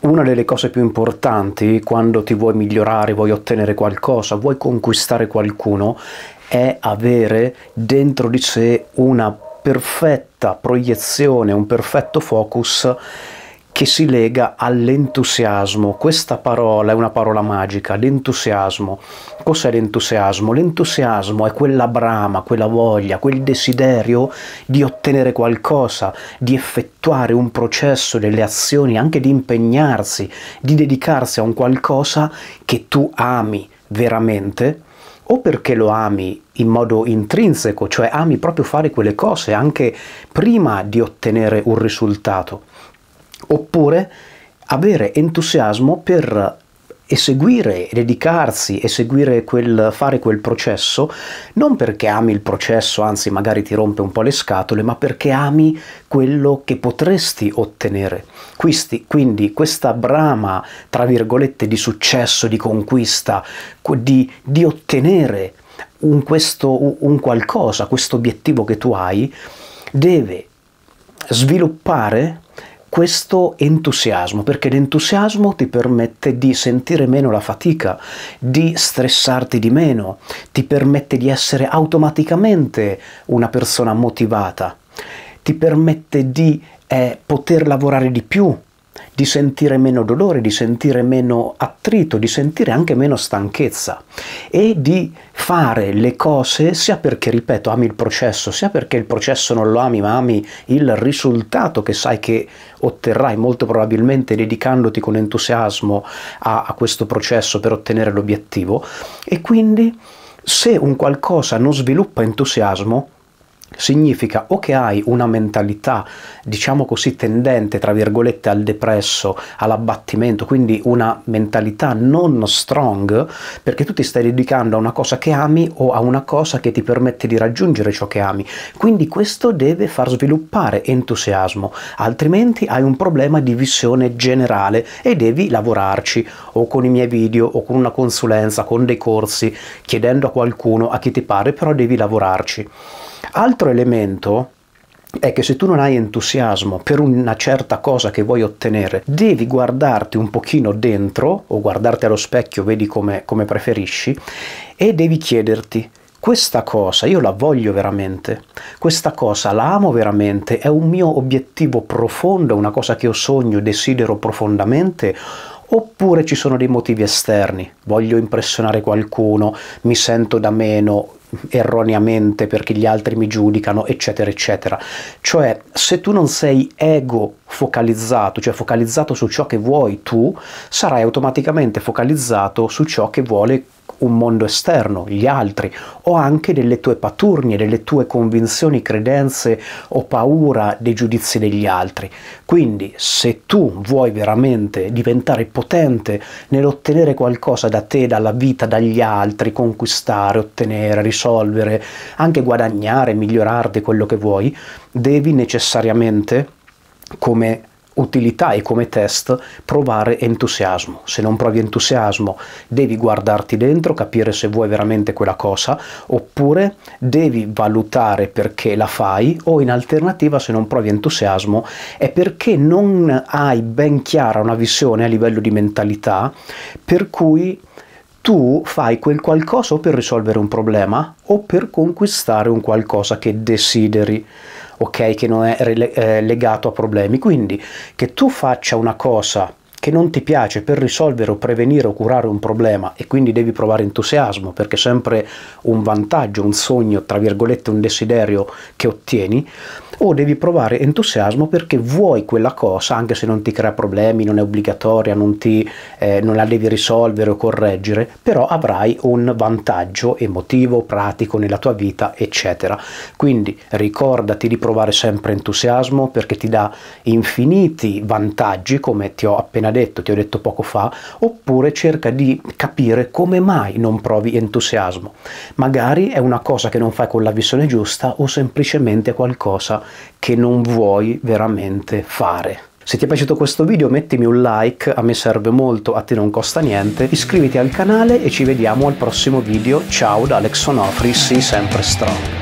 Una delle cose più importanti quando ti vuoi migliorare, vuoi ottenere qualcosa, vuoi conquistare qualcuno, è avere dentro di sé una perfetta proiezione, un perfetto focus che si lega all'entusiasmo. Questa parola è una parola magica, l'entusiasmo. Cos'è l'entusiasmo? L'entusiasmo è quella brama, quella voglia, quel desiderio di ottenere qualcosa, di effettuare un processo, delle azioni, anche di impegnarsi, di dedicarsi a un qualcosa che tu ami veramente o perché lo ami in modo intrinseco, cioè ami proprio fare quelle cose anche prima di ottenere un risultato oppure avere entusiasmo per eseguire, dedicarsi, eseguire quel, fare quel processo, non perché ami il processo, anzi magari ti rompe un po' le scatole, ma perché ami quello che potresti ottenere. Quindi, quindi questa brama, tra virgolette, di successo, di conquista, di, di ottenere un, questo, un qualcosa, questo obiettivo che tu hai, deve sviluppare questo entusiasmo, perché l'entusiasmo ti permette di sentire meno la fatica, di stressarti di meno, ti permette di essere automaticamente una persona motivata, ti permette di eh, poter lavorare di più, di sentire meno dolore, di sentire meno attrito, di sentire anche meno stanchezza e di fare le cose sia perché, ripeto, ami il processo, sia perché il processo non lo ami, ma ami il risultato che sai che otterrai molto probabilmente dedicandoti con entusiasmo a, a questo processo per ottenere l'obiettivo e quindi se un qualcosa non sviluppa entusiasmo, significa o che hai una mentalità, diciamo così, tendente, tra virgolette, al depresso, all'abbattimento, quindi una mentalità non strong, perché tu ti stai dedicando a una cosa che ami o a una cosa che ti permette di raggiungere ciò che ami. Quindi questo deve far sviluppare entusiasmo, altrimenti hai un problema di visione generale e devi lavorarci o con i miei video o con una consulenza, con dei corsi, chiedendo a qualcuno, a chi ti pare, però devi lavorarci. Altro elemento è che se tu non hai entusiasmo per una certa cosa che vuoi ottenere, devi guardarti un pochino dentro o guardarti allo specchio, vedi come, come preferisci, e devi chiederti questa cosa io la voglio veramente, questa cosa la amo veramente, è un mio obiettivo profondo, è una cosa che io sogno, desidero profondamente, oppure ci sono dei motivi esterni, voglio impressionare qualcuno, mi sento da meno, erroneamente perché gli altri mi giudicano, eccetera, eccetera. Cioè, se tu non sei ego focalizzato, cioè focalizzato su ciò che vuoi tu, sarai automaticamente focalizzato su ciò che vuole un mondo esterno, gli altri, o anche delle tue paturnie, delle tue convinzioni, credenze o paura dei giudizi degli altri. Quindi se tu vuoi veramente diventare potente nell'ottenere qualcosa da te, dalla vita, dagli altri, conquistare, ottenere, risolvere, anche guadagnare, migliorarti, quello che vuoi, devi necessariamente, come utilità e come test provare entusiasmo. Se non provi entusiasmo devi guardarti dentro, capire se vuoi veramente quella cosa, oppure devi valutare perché la fai o in alternativa se non provi entusiasmo è perché non hai ben chiara una visione a livello di mentalità per cui tu fai quel qualcosa o per risolvere un problema o per conquistare un qualcosa che desideri, ok? Che non è eh, legato a problemi. Quindi che tu faccia una cosa che non ti piace per risolvere o prevenire o curare un problema e quindi devi provare entusiasmo perché è sempre un vantaggio, un sogno, tra virgolette un desiderio che ottieni, o devi provare entusiasmo perché vuoi quella cosa anche se non ti crea problemi, non è obbligatoria, non, ti, eh, non la devi risolvere o correggere, però avrai un vantaggio emotivo, pratico nella tua vita, eccetera. Quindi ricordati di provare sempre entusiasmo perché ti dà infiniti vantaggi, come ti ho appena detto, detto, ti ho detto poco fa, oppure cerca di capire come mai non provi entusiasmo. Magari è una cosa che non fai con la visione giusta o semplicemente qualcosa che non vuoi veramente fare. Se ti è piaciuto questo video mettimi un like, a me serve molto, a te non costa niente, iscriviti al canale e ci vediamo al prossimo video, ciao da Alex Onofri, sii sempre strong.